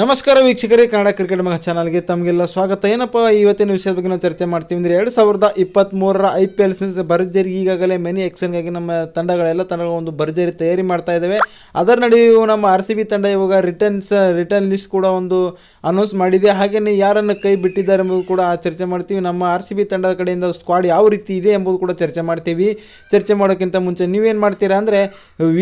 ನಮಸ್ಕಾರ ವೀಕ್ಷಕರೇ ಕನ್ನಡ ಕ್ರಿಕೆಟ್ ಮಗ ಚಾನಲ್ಗೆ ತಮಗೆಲ್ಲ ಸ್ವಾಗತ ಏನಪ್ಪ ಇವತ್ತಿನ ವಿಷಯದ ಬಗ್ಗೆ ನಾವು ಚರ್ಚೆ ಮಾಡ್ತೀವಿ ಅಂದರೆ ಎರಡು ಸಾವಿರದ ಇಪ್ಪತ್ತ್ಮೂರರ ಐ ಪಿ ಎಲ್ ಭರ್ಜರಿ ಈಗಾಗಲೇ ಮೆನಿ ಎಕ್ಸನ್ಗಾಗಿ ನಮ್ಮ ತಂಡಗಳೆಲ್ಲ ತಂಡಗಳ ಒಂದು ಭರ್ಜರಿ ತಯಾರಿ ಮಾಡ್ತಾ ಇದ್ದಾವೆ ಅದರ ನಡುವೆಯೂ ನಮ್ಮ ಆರ್ ಸಿ ಬಿ ತಂಡ ಇವಾಗ ರಿಟರ್ನ್ಸ್ ರಿಟರ್ನ್ ಲಿಸ್ಟ್ ಕೂಡ ಒಂದು ಅನೌನ್ಸ್ ಮಾಡಿದೆ ಹಾಗೆಯೇ ಯಾರನ್ನು ಕೈ ಬಿಟ್ಟಿದ್ದಾರೆ ಎಂಬುದು ಕೂಡ ಚರ್ಚೆ ಮಾಡ್ತೀವಿ ನಮ್ಮ ಆರ್ ಸಿ ಬಿ ತಂಡದ ಕಡೆಯಿಂದ ಸ್ಕ್ವಾಡ್ ಯಾವ ರೀತಿ ಇದೆ ಎಂಬುದು ಕೂಡ ಚರ್ಚೆ ಮಾಡ್ತೀವಿ ಚರ್ಚೆ ಮಾಡೋಕ್ಕಿಂತ ಮುಂಚೆ ನೀವೇನು ಮಾಡ್ತೀರಾ ಅಂದರೆ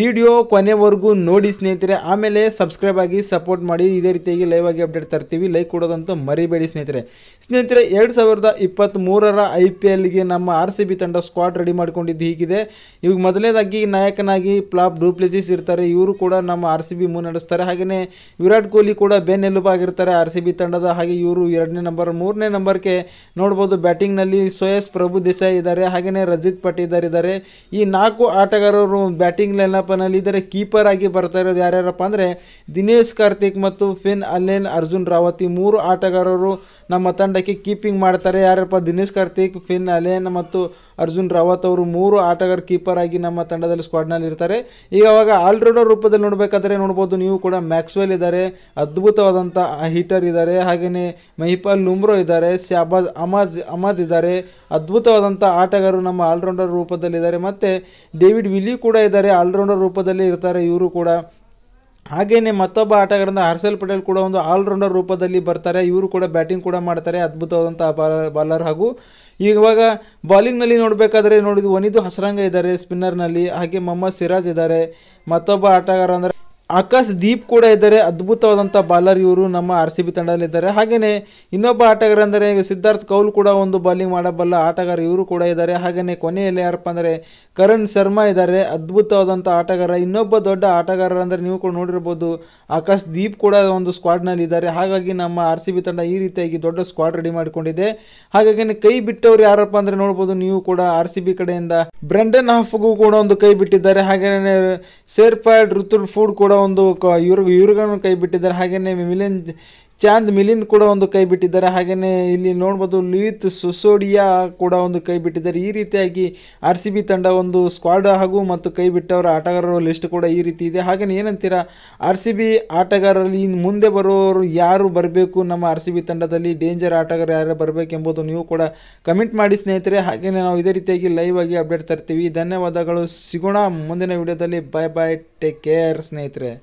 ವಿಡಿಯೋ ಕೊನೆವರೆಗೂ ನೋಡಿ ಸ್ನೇಹಿತರೆ ಆಮೇಲೆ ಸಬ್ಸ್ಕ್ರೈಬ್ ಆಗಿ ಸಪೋರ್ಟ್ ಮಾಡಿ ಇದೇ ರೀತಿಯಾಗಿ ಲೈವ್ ಆಗಿ ಅಪ್ಡೇಟ್ ತರ್ತೀವಿ ಲೈಕ್ ಕೊಡೋದಂತೂ ಮರಿಬೇಡಿ ಸ್ನೇಹಿತರೆ ಸ್ನೇಹಿತರೆ ಎರಡು ಸಾವಿರದ ಇಪ್ಪತ್ತ್ಮೂರರ ಐ ಪಿ ಎಲ್ಗೆ ನಮ್ಮ ಆರ್ ಸಿ ಬಿ ತಂಡ ಸ್ಕ್ವಾಡ್ ರೆಡಿ ಮಾಡ್ಕೊಂಡಿದ್ದು ಹೀಗಿದೆ ಇವಾಗ ಮೊದಲನೇದಾಗಿ ನಾಯಕನಾಗಿ ಪ್ಲಾಪ್ ಡೂಪ್ಲೆಸಿಸ್ ಇರ್ತಾರೆ ಇವರು ಕೂಡ ನಮ್ಮ ಆರ್ ಸಿ ಬಿ ಮುನ್ನಡೆಸ್ತಾರೆ ಹಾಗೆಯೇ ವಿರಾಟ್ ಕೊಹ್ಲಿ ಕೂಡ ಬೆನ್ನೆಲುಬಾಗಿರ್ತಾರೆ ಆರ್ ಸಿ ಬಿ ತಂಡದ ಹಾಗೆ ಇವರು ಎರಡನೇ ನಂಬರ್ ಮೂರನೇ ನಂಬರ್ಗೆ ನೋಡ್ಬೋದು ಬ್ಯಾಟಿಂಗ್ನಲ್ಲಿ ಸೋಯಸ್ ಪ್ರಭು ದೇಸಾಯಿ ಇದ್ದಾರೆ ಹಾಗೆಯೇ ರಜಿತ್ ಪಟ್ಟಿದಾರ್ ಇದ್ದಾರೆ ಈ ನಾಲ್ಕು ಆಟಗಾರರು ಬ್ಯಾಟಿಂಗ್ ಲೆಲ್ಲಪ್ಪನಲ್ಲಿ ಇದ್ದಾರೆ ಕೀಪರ್ ಆಗಿ ಬರ್ತಾ ಇರೋದು ಯಾರ್ಯಾರಪ್ಪ ಅಂದರೆ ದಿನೇಶ್ ಕಾರ್ತಿಕ್ ಮತ್ತು ಫಿನ್ ಅಲೆನ್ ಅರ್ಜುನ್ ರಾವತ್ ಈ ಮೂರು ಆಟಗಾರರು ನಮ್ಮ ತಂಡಕ್ಕೆ ಕೀಪಿಂಗ್ ಮಾಡ್ತಾರೆ ಯಾರಪ್ಪ ದಿನೇಶ್ ಕಾರ್ತಿಕ್ ಫಿನ್ ಅಲೆನ್ ಮತ್ತು ಅರ್ಜುನ್ ರಾವತ್ ಅವರು ಮೂರು ಆಟಗಾರ ಕೀಪರ್ ಆಗಿ ನಮ್ಮ ತಂಡದಲ್ಲಿ ಸ್ಕ್ವಾಡ್ನಲ್ಲಿ ಇರ್ತಾರೆ ಈಗ ಅವಾಗ ಆಲ್ರೌಂಡರ್ ರೂಪದಲ್ಲಿ ನೋಡಬೇಕಾದ್ರೆ ನೋಡ್ಬೋದು ನೀವು ಕೂಡ ಮ್ಯಾಕ್ಸ್ವೆಲ್ ಇದ್ದಾರೆ ಅದ್ಭುತವಾದಂಥ ಹೀಟರ್ ಇದ್ದಾರೆ ಹಾಗೆಯೇ ಮಹಿಪಾಲ್ ಲುಮ್ರೋ ಇದ್ದಾರೆ ಶಾಬಾಜ್ ಅಮಾಜ್ ಅಮದ್ ಇದ್ದಾರೆ ಅದ್ಭುತವಾದಂಥ ಆಟಗಾರರು ನಮ್ಮ ಆಲ್ರೌಂಡರ್ ರೂಪದಲ್ಲಿ ಇದ್ದಾರೆ ಮತ್ತು ಡೇವಿಡ್ ವಿಲಿ ಕೂಡ ಇದ್ದಾರೆ ಆಲ್ರೌಂಡರ್ ರೂಪದಲ್ಲಿ ಇರ್ತಾರೆ ಇವರು ಕೂಡ ಹಾಗೇನೆ ಮತ್ತೊಬ್ಬ ಆಟಗಾರರಿಂದ ಹರ್ಷಲ್ ಪಟೇಲ್ ಕೂಡ ಒಂದು ಆಲ್ರೌಂಡರ್ ರೂಪದಲ್ಲಿ ಬರ್ತಾರೆ ಇವರು ಕೂಡ ಬ್ಯಾಟಿಂಗ್ ಕೂಡ ಮಾಡ್ತಾರೆ ಅದ್ಭುತವಾದಂಥ ಬಾಲರ್ ಹಾಗೂ ಇವಾಗ ಬಾಲಿಂಗ್ನಲ್ಲಿ ನೋಡಬೇಕಾದ್ರೆ ನೋಡಿದ್ವಿ ಒನಿದು ಹಸರಂಗ ಇದ್ದಾರೆ ಸ್ಪಿನ್ನರ್ನಲ್ಲಿ ಹಾಗೆ ಮೊಹಮ್ಮದ್ ಸಿರಾಜ್ ಇದ್ದಾರೆ ಮತ್ತೊಬ್ಬ ಆಟಗಾರ ಅಂದರೆ ಆಕಾಶ್ ದೀಪ್ ಕೂಡ ಇದ್ದಾರೆ ಅದ್ಭುತವಾದಂಥ ಬಾಲರ್ ಇವರು ನಮ್ಮ ಆರ್ ಸಿ ಬಿ ತಂಡದಲ್ಲಿದ್ದಾರೆ ಹಾಗೆಯೇ ಇನ್ನೊಬ್ಬ ಅಂದರೆ ಸಿದ್ಧಾರ್ಥ್ ಕೌಲ್ ಕೂಡ ಒಂದು ಬಾಲಿಂಗ್ ಮಾಡಬಲ್ಲ ಆಟಗಾರ ಇವರು ಕೂಡ ಇದ್ದಾರೆ ಹಾಗೆಯೇ ಕೊನೆಯಲ್ಲಿ ಯಾರಪ್ಪ ಅಂದರೆ ಕರಣ್ ಶರ್ಮಾ ಇದ್ದಾರೆ ಅದ್ಭುತವಾದಂಥ ಆಟಗಾರ ಇನ್ನೊಬ್ಬ ದೊಡ್ಡ ಆಟಗಾರ ಅಂದರೆ ನೀವು ಕೂಡ ನೋಡಿರ್ಬೋದು ಆಕಾಶ್ ದೀಪ್ ಕೂಡ ಒಂದು ಸ್ಕ್ವಾಡ್ನಲ್ಲಿ ಇದ್ದಾರೆ ಹಾಗಾಗಿ ನಮ್ಮ ಆರ್ ಸಿ ಬಿ ತಂಡ ಈ ರೀತಿಯಾಗಿ ದೊಡ್ಡ ಸ್ಕ್ವಾಡ್ ರೆಡಿ ಮಾಡಿಕೊಂಡಿದೆ ಹಾಗಾಗಿ ಕೈ ಬಿಟ್ಟವರು ಯಾರಪ್ಪ ಅಂದರೆ ನೋಡ್ಬೋದು ನೀವು ಕೂಡ ಆರ್ ಸಿ ಬಿ ಕಡೆಯಿಂದ ಬ್ರೆಂಡನ್ ಹಾಫ್ಗೂ ಕೂಡ ಒಂದು ಕೈ ಬಿಟ್ಟಿದ್ದಾರೆ ಹಾಗೆಯೇ ಸೇರ್ಪಾಡ್ ಋತುಲ್ ಫುಡ್ ಕೂಡ ಒಂದು ಕ ಇವ್ರಿಗೆ ಇವ್ರಿಗೂ ಕೈ ಬಿಟ್ಟಿದ್ದಾರೆ ಹಾಗೆಯೇ ಮಿಲಿಂದ್ ಚಾಂದ್ ಮಿಲಿಂದ್ ಕೂಡ ಒಂದು ಕೈ ಬಿಟ್ಟಿದ್ದಾರೆ ಹಾಗೆಯೇ ಇಲ್ಲಿ ನೋಡ್ಬೋದು ಲೂಯಿತ್ ಸುಸೋಡಿಯಾ ಕೂಡ ಒಂದು ಕೈ ಬಿಟ್ಟಿದ್ದಾರೆ ಈ ರೀತಿಯಾಗಿ ಆರ್ ಸಿ ಬಿ ತಂಡ ಒಂದು ಸ್ಕ್ವಾಡ್ ಹಾಗೂ ಮತ್ತು ಕೈ ಬಿಟ್ಟವರ ಆಟಗಾರರ ಲಿಸ್ಟ್ ಕೂಡ ಈ ರೀತಿ ಇದೆ ಹಾಗೆಯೇ ಏನಂತೀರಾ ಆರ್ ಸಿ ಬಿ ಆಟಗಾರರಲ್ಲಿ ಮುಂದೆ ಬರೋರು ಯಾರು ಬರಬೇಕು ನಮ್ಮ ಆರ್ ಸಿ ಬಿ ತಂಡದಲ್ಲಿ ಡೇಂಜರ್ ಆಟಗಾರ ಯಾರು ಬರಬೇಕೆಂಬುದು ನೀವು ಕೂಡ ಕಮೆಂಟ್ ಮಾಡಿ ಸ್ನೇಹಿತರೆ ಹಾಗೆಯೇ ನಾವು ಇದೇ ರೀತಿಯಾಗಿ ಲೈವ್ ಆಗಿ ಅಪ್ಡೇಟ್ ತರ್ತೀವಿ ಧನ್ಯವಾದಗಳು ಸಿಗೋಣ ಮುಂದಿನ ವಿಡಿಯೋದಲ್ಲಿ ಬಾಯ್ ಬಾಯ್ ಟೇಕ್ ಕೇರ್ ಸ್ನೇಹಿತರೆ